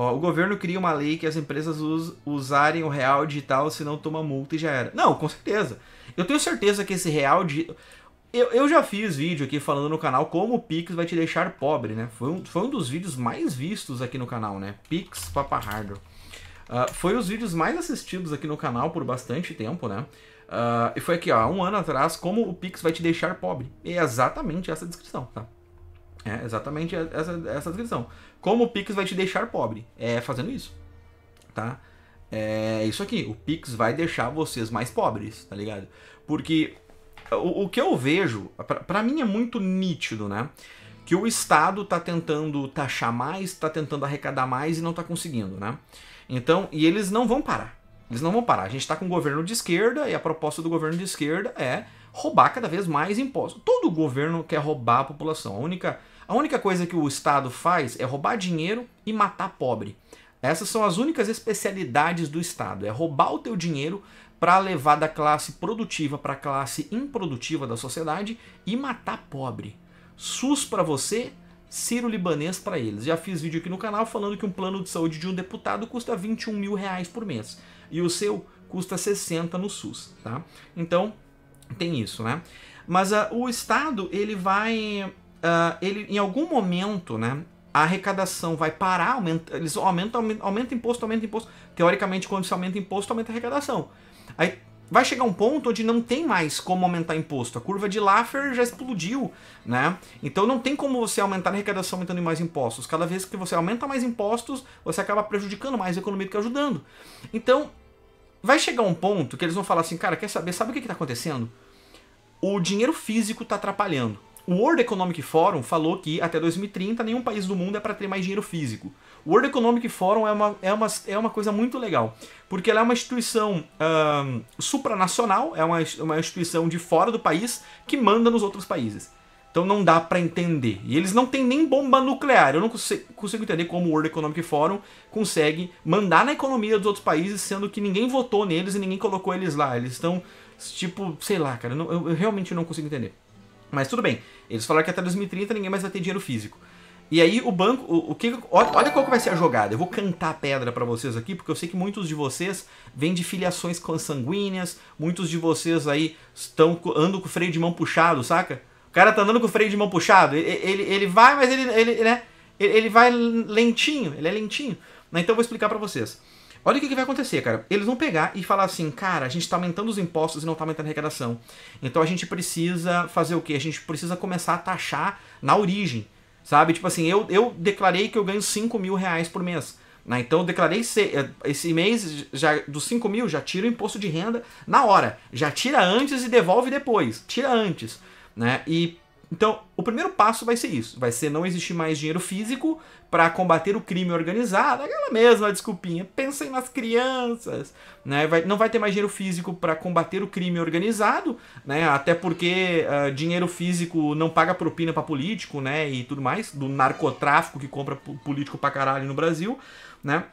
Ó, o governo cria uma lei que as empresas us usarem o real digital se não toma multa e já era. Não, com certeza. Eu tenho certeza que esse real digital. Eu, eu já fiz vídeo aqui falando no canal como o Pix vai te deixar pobre, né? Foi um, foi um dos vídeos mais vistos aqui no canal, né? Pix Papa Hardware. Uh, foi os vídeos mais assistidos aqui no canal por bastante tempo, né? Uh, e foi aqui, ó, um ano atrás, como o Pix vai te deixar pobre. é exatamente essa descrição, tá? É exatamente essa, essa descrição. Como o Pix vai te deixar pobre? É fazendo isso. Tá? É isso aqui. O Pix vai deixar vocês mais pobres, tá ligado? Porque o, o que eu vejo, para mim é muito nítido, né? Que o Estado tá tentando taxar mais, tá tentando arrecadar mais e não tá conseguindo, né? Então, e eles não vão parar. Eles não vão parar. A gente tá com um governo de esquerda e a proposta do governo de esquerda é roubar cada vez mais impostos. Todo governo quer roubar a população. A única a única coisa que o Estado faz é roubar dinheiro e matar pobre. Essas são as únicas especialidades do Estado: é roubar o teu dinheiro para levar da classe produtiva para a classe improdutiva da sociedade e matar pobre. SUS para você, Ciro Libanês para eles. Já fiz vídeo aqui no canal falando que um plano de saúde de um deputado custa 21 mil reais por mês e o seu custa 60 no SUS, tá? Então tem isso, né? Mas uh, o Estado ele vai uh, ele, em algum momento, né, a arrecadação vai parar, aumenta, eles aumentam, aumentam, imposto, aumentam imposto. Teoricamente, quando se aumenta imposto, aumenta a arrecadação. Aí vai chegar um ponto onde não tem mais como aumentar imposto. A curva de Laffer já explodiu, né? Então não tem como você aumentar a arrecadação aumentando mais impostos. Cada vez que você aumenta mais impostos, você acaba prejudicando mais a economia do que ajudando. Então, vai chegar um ponto que eles vão falar assim, cara, quer saber? Sabe o que está acontecendo? O dinheiro físico está atrapalhando. O World Economic Forum falou que até 2030 nenhum país do mundo é para ter mais dinheiro físico. O World Economic Forum é uma, é uma, é uma coisa muito legal, porque ela é uma instituição supranacional, é uma, uma instituição de fora do país que manda nos outros países. Então não dá para entender. E eles não têm nem bomba nuclear. Eu não consigo entender como o World Economic Forum consegue mandar na economia dos outros países, sendo que ninguém votou neles e ninguém colocou eles lá. Eles estão, tipo, sei lá, cara. Eu, eu realmente não consigo entender. Mas tudo bem, eles falaram que até 2030 ninguém mais vai ter dinheiro físico. E aí o banco, o, o que, olha qual que vai ser a jogada. Eu vou cantar pedra para vocês aqui, porque eu sei que muitos de vocês vêm de filiações consanguíneas, muitos de vocês aí estão andam com o freio de mão puxado, saca? O cara tá andando com o freio de mão puxado, ele, ele, ele vai, mas ele, ele, né? ele vai lentinho, ele é lentinho. Então eu vou explicar para vocês. Olha o que, que vai acontecer, cara. Eles vão pegar e falar assim, cara, a gente está aumentando os impostos e não está aumentando a arrecadação. Então a gente precisa fazer o quê? A gente precisa começar a taxar na origem, sabe? Tipo assim, eu, eu declarei que eu ganho 5 mil reais por mês. Né? Então eu declarei esse, eh, esse mês já, dos 5 mil, já tira o imposto de renda na hora. Já tira antes e devolve depois. Tira antes. Né? E então, o primeiro passo vai ser isso: vai ser não existir mais dinheiro físico para combater o crime organizado, é aquela mesma desculpinha. Pensem nas crianças, né? Vai, não vai ter mais dinheiro físico para combater o crime organizado, né? Até porque uh, dinheiro físico não paga propina para político, né? E tudo mais do narcotráfico que compra político para caralho no Brasil, né?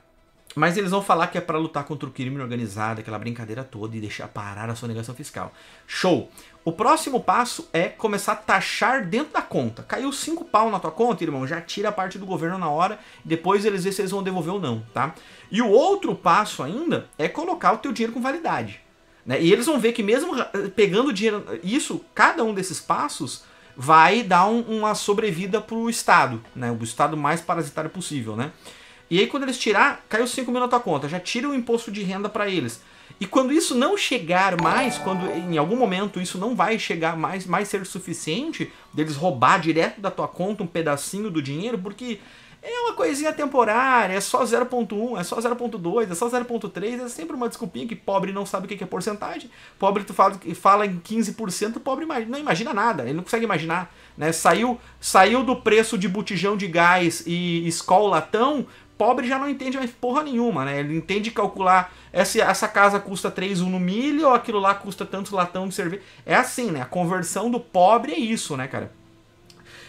Mas eles vão falar que é para lutar contra o crime organizado, aquela brincadeira toda e deixar parar a sonegação fiscal. Show! O próximo passo é começar a taxar dentro da conta. Caiu 5 pau na tua conta, irmão, já tira a parte do governo na hora, depois eles vê se eles vão devolver ou não, tá? E o outro passo ainda é colocar o teu dinheiro com validade. Né? E eles vão ver que mesmo eh, pegando dinheiro, isso, cada um desses passos, vai dar um, uma sobrevida pro Estado, né? O Estado mais parasitário possível, né? E aí quando eles tirar, caiu 5 mil na tua conta, já tira o imposto de renda para eles. E quando isso não chegar mais, quando em algum momento isso não vai chegar mais, mais ser suficiente deles roubar direto da tua conta um pedacinho do dinheiro, porque é uma coisinha temporária, é só 0.1, é só 0.2, é só 0.3, é sempre uma desculpinha que pobre não sabe o que é porcentagem. Pobre tu fala, fala em 15%, pobre não imagina nada, ele não consegue imaginar. Né? Saiu, saiu do preço de botijão de gás e escola latão pobre já não entende mais porra nenhuma, né? Ele entende calcular essa, essa casa custa 3 1 no milho ou aquilo lá custa tantos latão de cerveja. É assim, né? A conversão do pobre é isso, né, cara?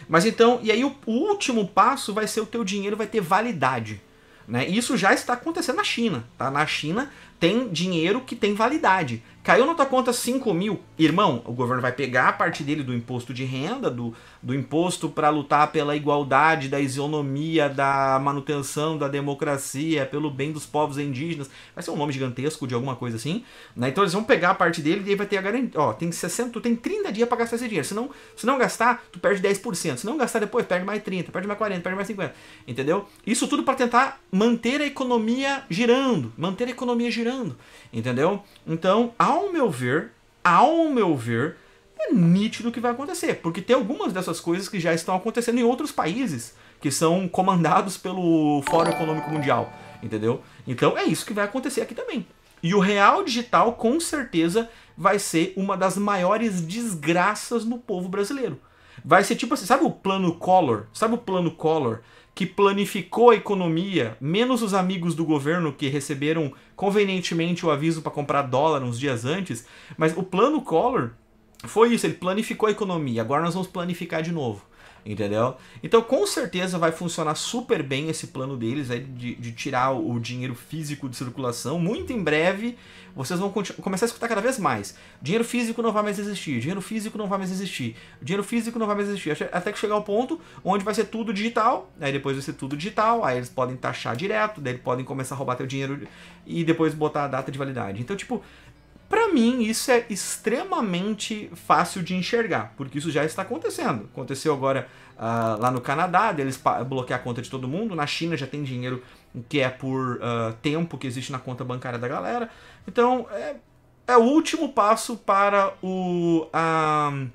Mas então, e aí o, o último passo vai ser o teu dinheiro vai ter validade. Né? Isso já está acontecendo na China. Tá? Na China, tem dinheiro que tem validade. Caiu na tua conta 5 mil, irmão, o governo vai pegar a parte dele do imposto de renda, do, do imposto para lutar pela igualdade, da isonomia, da manutenção da democracia, pelo bem dos povos indígenas. Vai ser um nome gigantesco de alguma coisa assim. Né? Então eles vão pegar a parte dele e aí vai ter a garantia. Ó, tem 60, tu tem 30 dias para gastar esse dinheiro. Se não, se não gastar, tu perde 10%. Se não gastar depois, perde mais 30, perde mais 40, perde mais 50. Entendeu? Isso tudo para tentar manter a economia girando, manter a economia girando entendeu? Então, ao meu ver, ao meu ver, é nítido o que vai acontecer, porque tem algumas dessas coisas que já estão acontecendo em outros países que são comandados pelo Fórum Econômico Mundial, entendeu? Então é isso que vai acontecer aqui também. E o real digital com certeza vai ser uma das maiores desgraças no povo brasileiro. Vai ser tipo assim, sabe o plano Collor? Sabe o plano Collor que planificou a economia, menos os amigos do governo que receberam convenientemente o aviso para comprar dólar uns dias antes, mas o plano Collor foi isso, ele planificou a economia. Agora nós vamos planificar de novo. Entendeu? Então, com certeza vai funcionar super bem esse plano deles aí de, de tirar o dinheiro físico de circulação. Muito em breve, vocês vão começar a escutar cada vez mais. Dinheiro físico não vai mais existir, dinheiro físico não vai mais existir, dinheiro físico não vai mais existir. Até que chegar o ponto onde vai ser tudo digital, aí depois vai ser tudo digital, aí eles podem taxar direto, daí podem começar a roubar teu dinheiro e depois botar a data de validade. Então, tipo, para mim, isso é extremamente fácil de enxergar, porque isso já está acontecendo. Aconteceu agora uh, lá no Canadá, deles bloquear a conta de todo mundo. Na China já tem dinheiro que é por uh, tempo que existe na conta bancária da galera. Então, é, é o último passo para o, a ah,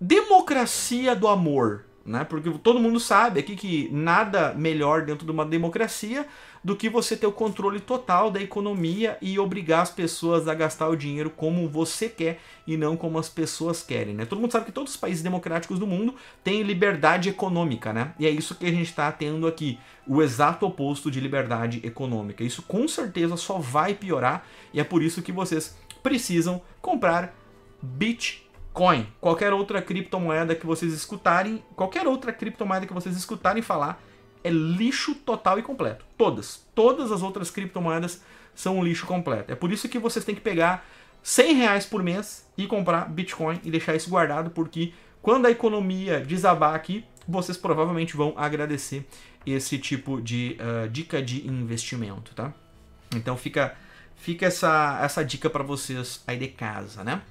democracia do amor, né? Porque todo mundo sabe aqui que nada melhor dentro de uma democracia do que você ter o controle total da economia e obrigar as pessoas a gastar o dinheiro como você quer e não como as pessoas querem, né? Todo mundo sabe que todos os países democráticos do mundo têm liberdade econômica, né? E é isso que a gente está tendo aqui, o exato oposto de liberdade econômica. Isso com certeza só vai piorar e é por isso que vocês precisam comprar Bitcoin Coin, qualquer outra criptomoeda que vocês escutarem, qualquer outra criptomoeda que vocês escutarem falar é lixo total e completo. Todas, todas as outras criptomoedas são um lixo completo. É por isso que vocês têm que pegar 100 reais por mês e comprar Bitcoin e deixar isso guardado, porque quando a economia desabar aqui, vocês provavelmente vão agradecer esse tipo de uh, dica de investimento, tá? Então fica, fica essa, essa dica para vocês aí de casa, né?